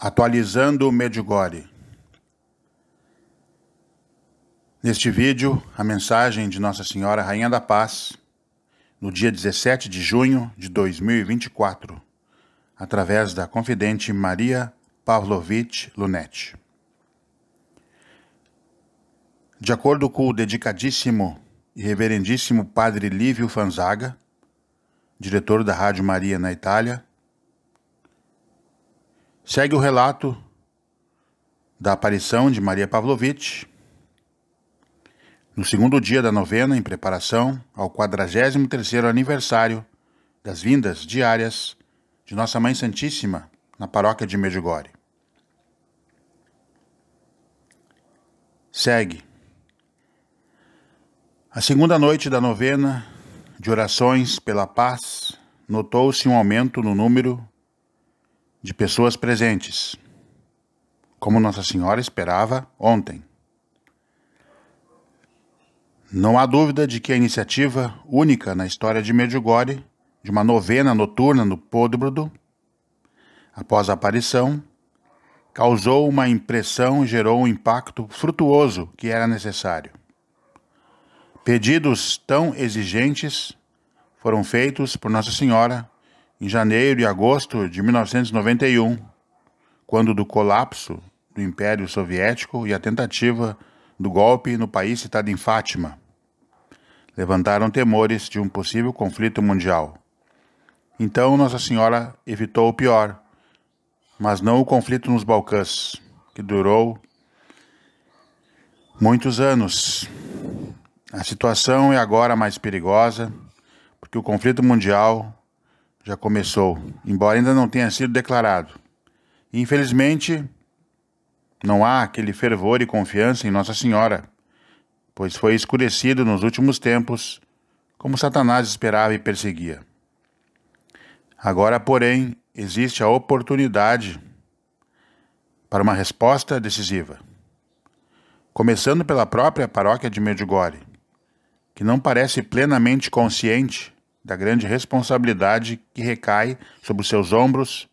Atualizando o Medjugorje. Neste vídeo, a mensagem de Nossa Senhora Rainha da Paz, no dia 17 de junho de 2024, através da confidente Maria Pavlovich Lunetti. De acordo com o dedicadíssimo e reverendíssimo Padre Lívio Fanzaga, diretor da Rádio Maria na Itália, Segue o relato da aparição de Maria Pavlovitch no segundo dia da novena em preparação ao 43º aniversário das vindas diárias de Nossa Mãe Santíssima na paróquia de Medjugorje. Segue. A segunda noite da novena de orações pela paz, notou-se um aumento no número de pessoas presentes, como Nossa Senhora esperava ontem. Não há dúvida de que a iniciativa única na história de Medjugorje, de uma novena noturna no Podbrodo após a aparição, causou uma impressão e gerou um impacto frutuoso que era necessário. Pedidos tão exigentes foram feitos por Nossa Senhora em janeiro e agosto de 1991, quando do colapso do Império Soviético e a tentativa do golpe no país citado em Fátima, levantaram temores de um possível conflito mundial. Então Nossa Senhora evitou o pior, mas não o conflito nos Balcãs, que durou muitos anos. A situação é agora mais perigosa, porque o conflito mundial já começou, embora ainda não tenha sido declarado. Infelizmente, não há aquele fervor e confiança em Nossa Senhora, pois foi escurecido nos últimos tempos, como Satanás esperava e perseguia. Agora, porém, existe a oportunidade para uma resposta decisiva. Começando pela própria paróquia de Medjugorje, que não parece plenamente consciente da grande responsabilidade que recai sobre os seus ombros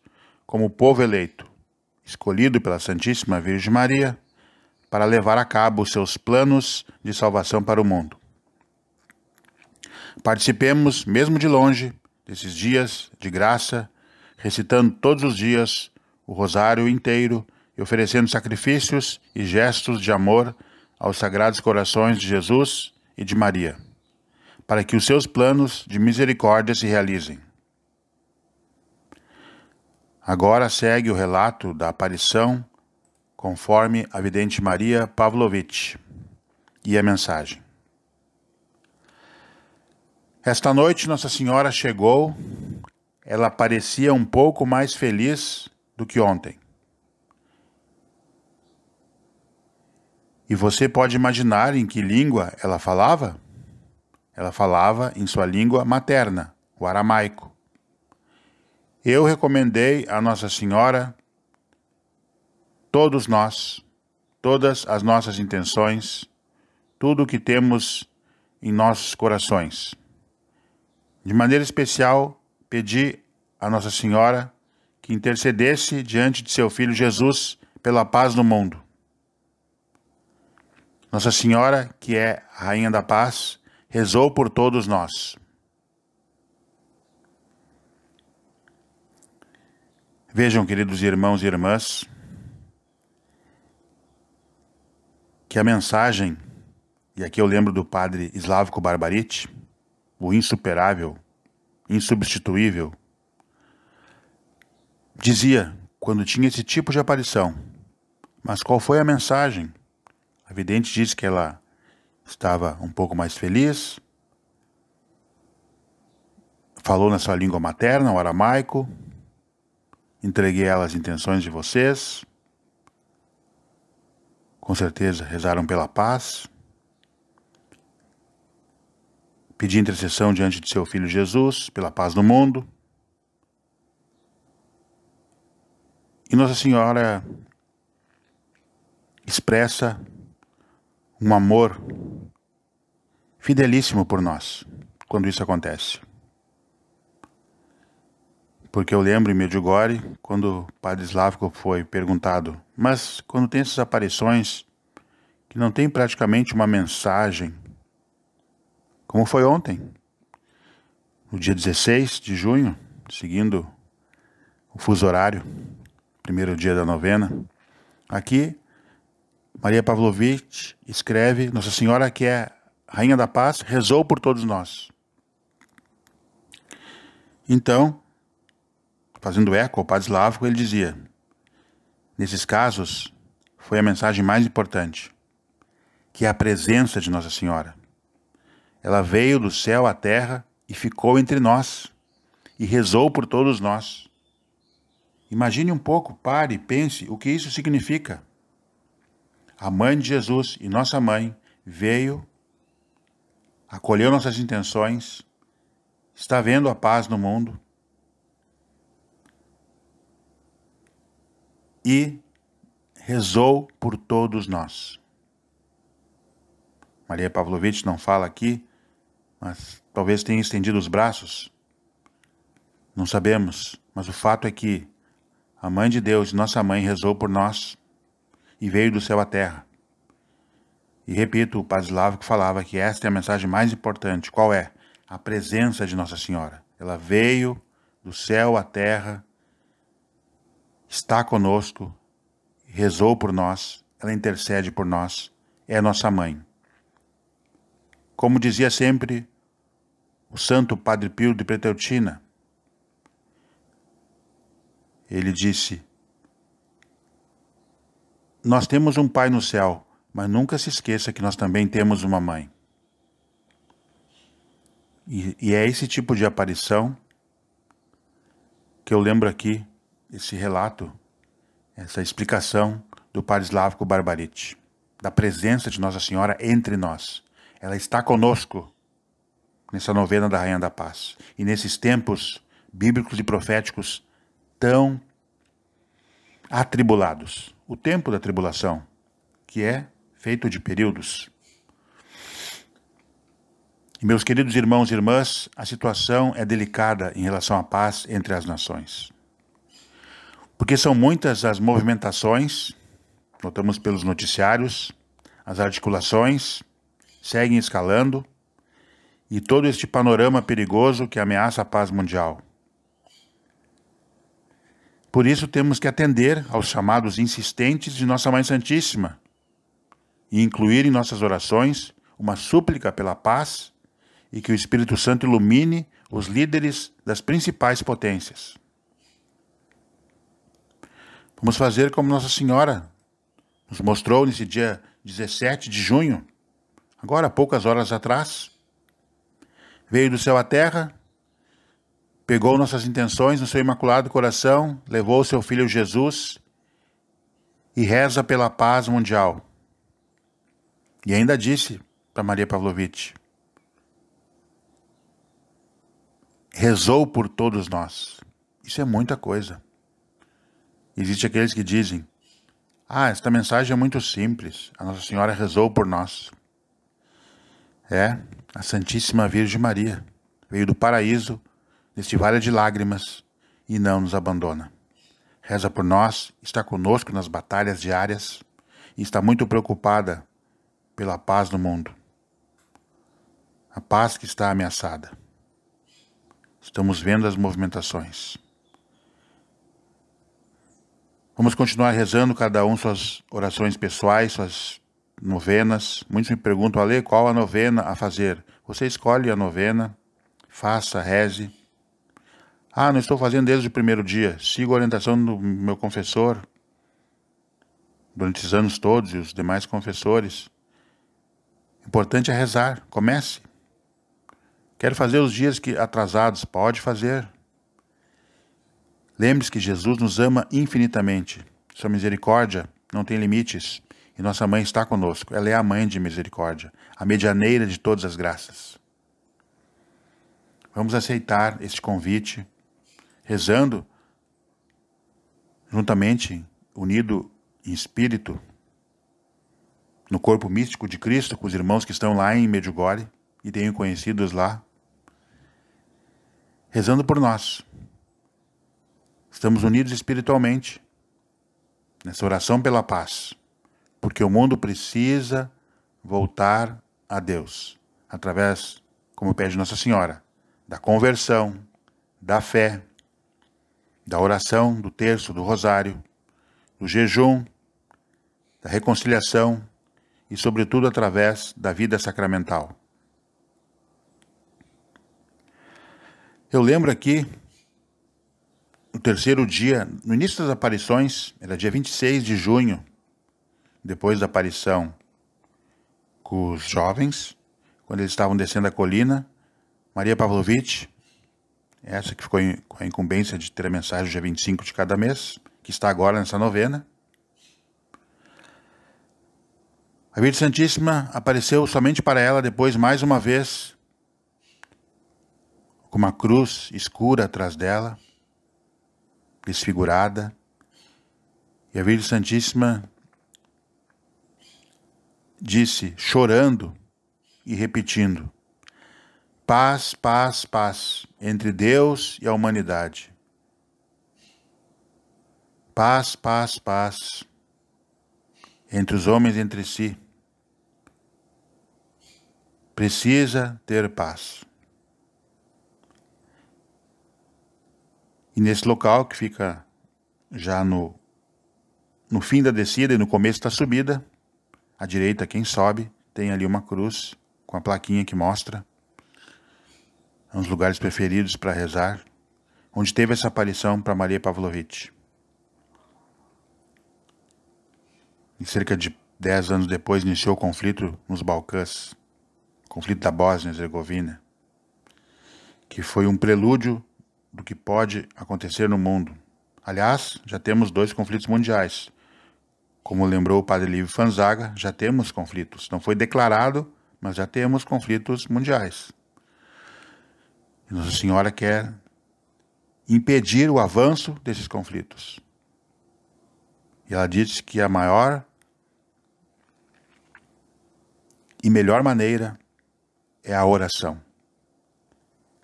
como povo eleito, escolhido pela Santíssima Virgem Maria para levar a cabo os seus planos de salvação para o mundo. Participemos, mesmo de longe, desses dias de graça, recitando todos os dias o rosário inteiro e oferecendo sacrifícios e gestos de amor aos sagrados corações de Jesus e de Maria para que os seus planos de misericórdia se realizem. Agora segue o relato da aparição, conforme a vidente Maria Pavlovich, e a mensagem. Esta noite Nossa Senhora chegou, ela parecia um pouco mais feliz do que ontem. E você pode imaginar em que língua ela falava? Ela falava em sua língua materna, o aramaico. Eu recomendei a Nossa Senhora todos nós, todas as nossas intenções, tudo o que temos em nossos corações. De maneira especial, pedi a Nossa Senhora que intercedesse diante de seu filho Jesus pela paz no mundo. Nossa Senhora, que é a Rainha da Paz, rezou por todos nós. Vejam, queridos irmãos e irmãs, que a mensagem, e aqui eu lembro do padre Slavko Barbariti, o insuperável, insubstituível, dizia quando tinha esse tipo de aparição: Mas qual foi a mensagem? A vidente diz que ela estava um pouco mais feliz, falou na sua língua materna, o aramaico, entreguei ela as intenções de vocês. Com certeza rezaram pela paz. Pedi intercessão diante de seu filho Jesus, pela paz no mundo. E Nossa Senhora expressa um amor fidelíssimo por nós quando isso acontece. Porque eu lembro em Medjugorje, quando o padre Slavko foi perguntado, mas quando tem essas aparições que não tem praticamente uma mensagem, como foi ontem, no dia 16 de junho, seguindo o fuso horário, primeiro dia da novena, aqui Maria Pavlovich escreve Nossa Senhora que é Rainha da Paz, rezou por todos nós. Então, fazendo eco ao Padre Slavko, ele dizia: Nesses casos, foi a mensagem mais importante, que é a presença de Nossa Senhora. Ela veio do céu à terra e ficou entre nós e rezou por todos nós. Imagine um pouco, pare e pense o que isso significa. A mãe de Jesus e nossa mãe veio acolheu nossas intenções, está vendo a paz no mundo e rezou por todos nós. Maria Pavlovich não fala aqui, mas talvez tenha estendido os braços. Não sabemos, mas o fato é que a Mãe de Deus, nossa mãe, rezou por nós e veio do céu à terra. E repito, o Padre que falava que esta é a mensagem mais importante. Qual é? A presença de Nossa Senhora. Ela veio do céu à terra, está conosco, rezou por nós, ela intercede por nós, é nossa mãe. Como dizia sempre o santo Padre Pio de Preteutina, ele disse: Nós temos um Pai no céu mas nunca se esqueça que nós também temos uma mãe. E, e, é esse tipo de aparição que eu lembro aqui, esse relato, essa explicação do padre eslávico Barbarite, da presença de Nossa Senhora entre nós. Ela está conosco nessa novena da Rainha da Paz e nesses tempos bíblicos e proféticos tão atribulados. O tempo da tribulação, que é feito de períodos. Meus queridos irmãos e irmãs, a situação é delicada em relação à paz entre as nações. Porque são muitas as movimentações, notamos pelos noticiários, as articulações seguem escalando e todo este panorama perigoso que ameaça a paz mundial. Por isso temos que atender aos chamados insistentes de Nossa Mãe Santíssima, e incluir em nossas orações uma súplica pela paz e que o Espírito Santo ilumine os líderes das principais potências. Vamos fazer como Nossa Senhora nos mostrou nesse dia 17 de junho, agora poucas horas atrás. Veio do céu à terra, pegou nossas intenções no seu imaculado coração, levou o seu filho Jesus e reza pela paz mundial. E ainda disse para Maria Pavlovitch: rezou por todos nós. Isso é muita coisa. Existem aqueles que dizem: ah, esta mensagem é muito simples. A Nossa Senhora rezou por nós. É, a Santíssima Virgem Maria veio do paraíso, neste vale de lágrimas, e não nos abandona. Reza por nós, está conosco nas batalhas diárias e está muito preocupada pela paz no mundo. A paz que está ameaçada. Estamos vendo as movimentações. Vamos continuar rezando, cada um suas orações pessoais, suas novenas. Muitos me perguntam, Ale, qual a novena a fazer? Você escolhe a novena, faça, reze. Ah, não estou fazendo desde o primeiro dia. Sigo a orientação do meu confessor durante os anos todos e os demais confessores importante é rezar. Comece. Quero fazer os dias que atrasados. Pode fazer. Lembre-se que Jesus nos ama infinitamente. Sua misericórdia não tem limites e nossa mãe está conosco. Ela é a mãe de misericórdia, a medianeira de todas as graças. Vamos aceitar este convite, rezando juntamente, unido em espírito no corpo místico de Cristo, com os irmãos que estão lá em Medjugorje e tenho conhecidos lá, rezando por nós. Estamos unidos espiritualmente nessa oração pela paz, porque o mundo precisa voltar a Deus através, como pede Nossa Senhora, da conversão, da fé, da oração, do terço, do rosário, do jejum, da reconciliação, e, sobretudo, através da vida sacramental. Eu lembro aqui, no terceiro dia, no início das aparições, era dia 26 de junho, depois da aparição com os jovens, quando eles estavam descendo a colina, Maria Pavlovich, essa que ficou com a incumbência de ter a mensagem dia 25 de cada mês, que está agora nessa novena, A Virgem Santíssima apareceu somente para ela depois, mais uma vez, com uma cruz escura atrás dela, desfigurada. E a Virgem Santíssima disse, chorando e repetindo: Paz, paz, paz entre Deus e a humanidade. Paz, paz, paz entre os homens entre si precisa ter paz. E nesse local que fica já no, no fim da descida e no começo da subida, à direita, quem sobe, tem ali uma cruz com a plaquinha que mostra. É um lugares preferidos para rezar, onde teve essa aparição para Maria Pavlovich. E cerca de dez anos depois iniciou o conflito nos Balcãs conflito da Bósnia-Herzegovina, que foi um prelúdio do que pode acontecer no mundo. Aliás, já temos dois conflitos mundiais. Como lembrou o padre Livre Fanzaga, já temos conflitos. Não foi declarado, mas já temos conflitos mundiais. E Nossa Senhora quer impedir o avanço desses conflitos. E ela disse que a maior e melhor maneira é a oração,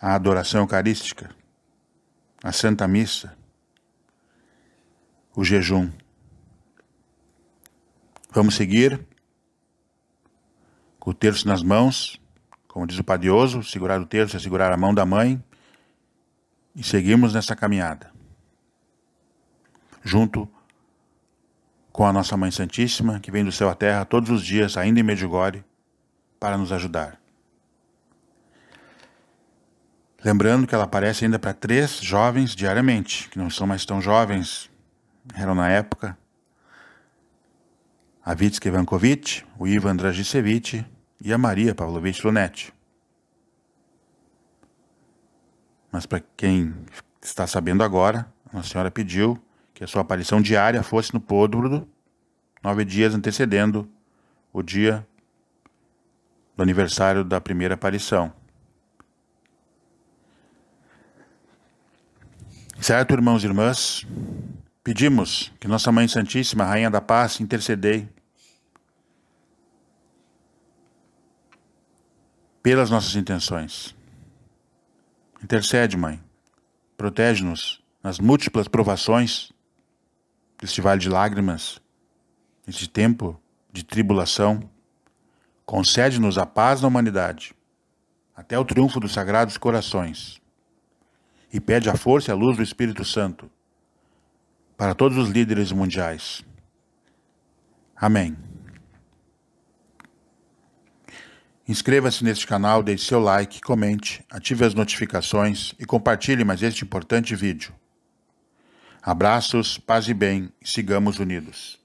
a adoração eucarística, a Santa Missa, o jejum. Vamos seguir com o terço nas mãos, como diz o padioso, segurar o terço é segurar a mão da mãe, e seguimos nessa caminhada, junto com a nossa Mãe Santíssima, que vem do céu à terra todos os dias, ainda em Medjugorje, para nos ajudar. Lembrando que ela aparece ainda para três jovens diariamente, que não são mais tão jovens, eram na época. A Vitska Ivankovic, o Ivan Dragicevic e a Maria Pavlovich Lunetti. Mas para quem está sabendo agora, Nossa Senhora pediu que a sua aparição diária fosse no Podro, nove dias antecedendo o dia do aniversário da primeira aparição. Certo, irmãos e irmãs, pedimos que Nossa Mãe Santíssima, Rainha da Paz, intercedei pelas nossas intenções. Intercede, Mãe, protege-nos nas múltiplas provações deste vale de lágrimas, neste tempo de tribulação. Concede-nos a paz na humanidade, até o triunfo dos sagrados corações e pede a força e a luz do Espírito Santo para todos os líderes mundiais. Amém. Inscreva-se neste canal, deixe seu like, comente, ative as notificações e compartilhe mais este importante vídeo. Abraços, paz e bem, sigamos unidos.